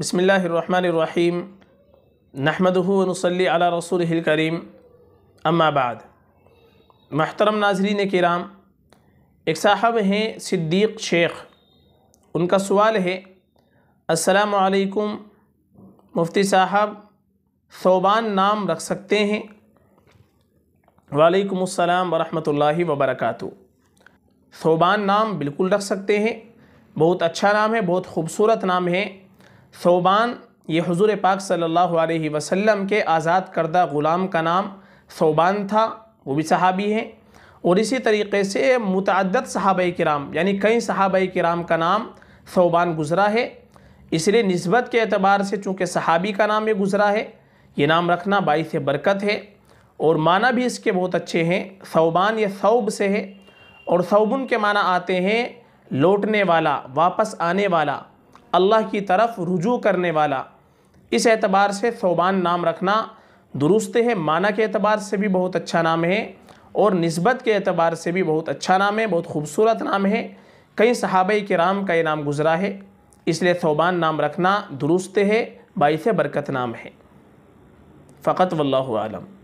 बसमीम नहमदनसली अला रसूल करीम अम्माबाद महतरम नाजरीन कराम एक साहब हैं सिद्दीक़ शेख उनका सवाल है असलकुम मुफ्ती साहब सोबान नाम रख सकते हैं वालेकुम वरहमतुल्लाहि वबरकातु सोबान नाम बिल्कुल रख सकते हैं बहुत अच्छा नाम है बहुत खूबसूरत नाम है सोबान ये हुजूर पाक सल्लल्लाहु अलैहि वसल्लम के आज़ाद करदा ग़ुलाम का नाम सोबान था वो भी सहाबी हैं और इसी तरीके से मुतद सहाब कराम यानी कई सहाब कराम का नाम सोबान गुज़रा है इसलिए नस्बत के अतबार से चूँकि सहाबी का नाम ये गुज़रा है ये नाम रखना बाईस बरकत है और माना भी इसके बहुत अच्छे हैं सोबान ये सौब से है और सोबन के माना आते हैं लौटने वाला वापस आने वाला अल्लाह की तरफ रुजू करने वाला इस एतबार से सोबान नाम रखना दुरुस्त है माना के एतबार से भी बहुत अच्छा नाम है और नस्बत के एतबार से भी बहुत अच्छा नाम है बहुत खूबसूरत नाम है कई सहाब राम का ये नाम गुज़रा है इसलिए सोबान नाम रखना दुरुस्त है बाईस बरकत नाम है फ़कत वल्लम